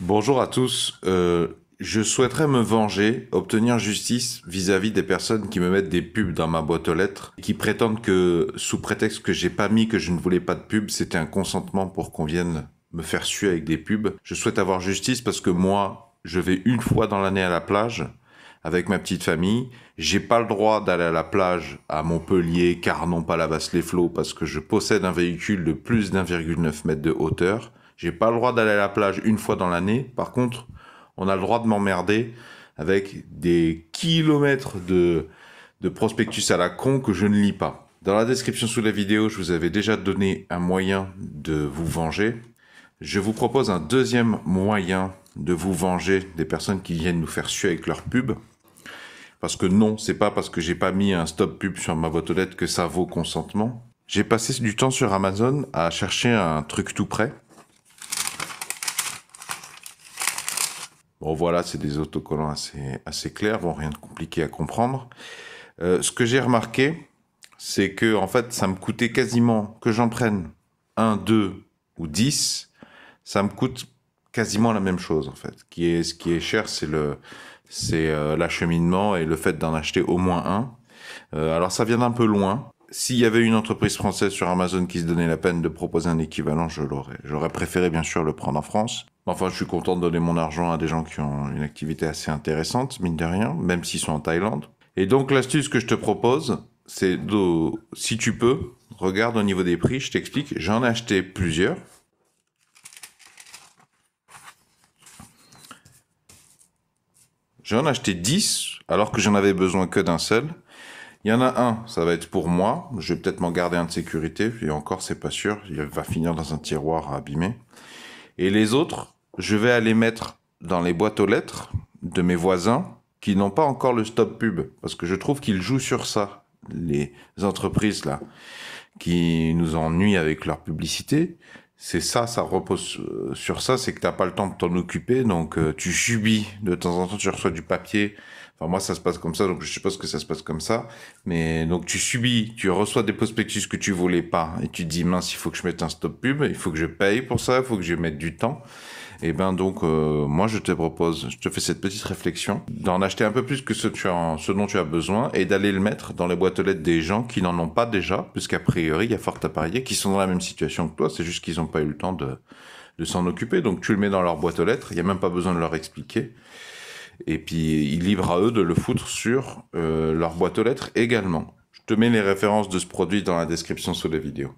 Bonjour à tous. Euh, je souhaiterais me venger, obtenir justice vis-à-vis des personnes qui me mettent des pubs dans ma boîte aux lettres, qui prétendent que, sous prétexte que j'ai pas mis que je ne voulais pas de pubs, c'était un consentement pour qu'on vienne me faire suer avec des pubs. Je souhaite avoir justice parce que moi, je vais une fois dans l'année à la plage avec ma petite famille. J'ai pas le droit d'aller à la plage à Montpellier, car non, pas la Palavas, les Flots, parce que je possède un véhicule de plus d'1,9 mètre de hauteur. J'ai pas le droit d'aller à la plage une fois dans l'année. Par contre, on a le droit de m'emmerder avec des kilomètres de, prospectus à la con que je ne lis pas. Dans la description sous la vidéo, je vous avais déjà donné un moyen de vous venger. Je vous propose un deuxième moyen de vous venger des personnes qui viennent nous faire suer avec leur pub. Parce que non, c'est pas parce que j'ai pas mis un stop pub sur ma boîte aux lettres que ça vaut consentement. J'ai passé du temps sur Amazon à chercher un truc tout prêt Bon voilà, c'est des autocollants assez, assez clairs, bon, rien de compliqué à comprendre. Euh, ce que j'ai remarqué, c'est que en fait, ça me coûtait quasiment que j'en prenne un, deux ou dix, ça me coûte quasiment la même chose en fait. Ce qui est, ce qui est cher, c'est le c'est euh, l'acheminement et le fait d'en acheter au moins un. Euh, alors ça vient d'un peu loin. S'il y avait une entreprise française sur Amazon qui se donnait la peine de proposer un équivalent, je l'aurais. J'aurais préféré bien sûr le prendre en France. Enfin, je suis content de donner mon argent à des gens qui ont une activité assez intéressante, mine de rien, même s'ils sont en Thaïlande. Et donc, l'astuce que je te propose, c'est de, si tu peux, regarde au niveau des prix, je t'explique. J'en ai acheté plusieurs. J'en ai acheté 10, alors que j'en avais besoin que d'un seul. Il y en a un, ça va être pour moi. Je vais peut-être m'en garder un de sécurité. Et encore, c'est pas sûr. Il va finir dans un tiroir abîmé. Et les autres, je vais aller mettre dans les boîtes aux lettres de mes voisins qui n'ont pas encore le stop pub, parce que je trouve qu'ils jouent sur ça, les entreprises là, qui nous ennuient avec leur publicité. C'est ça, ça repose euh, sur ça, c'est que t'as pas le temps de t'en occuper, donc euh, tu subis de temps en temps, tu reçois du papier. Enfin moi ça se passe comme ça, donc je suppose que ça se passe comme ça. Mais donc tu subis, tu reçois des prospectus que tu voulais pas, et tu te dis mince, il faut que je mette un stop pub, il faut que je paye pour ça, il faut que je mette du temps. Et eh ben donc, euh, moi, je te propose, je te fais cette petite réflexion, d'en acheter un peu plus que ce, dont tu as besoin et d'aller le mettre dans les boîtes aux lettres des gens qui n'en ont pas déjà, puisqu'a priori, il y a fort à parier, qui sont dans la même situation que toi, c'est juste qu'ils n'ont pas eu le temps de, s'en occuper. Donc, tu le mets dans leur boîte aux lettres, il n'y a même pas besoin de leur expliquer. Et puis, il livrent à eux de le foutre sur euh, leur boîte aux lettres également. Je te mets les références de ce produit dans la description sous la vidéo.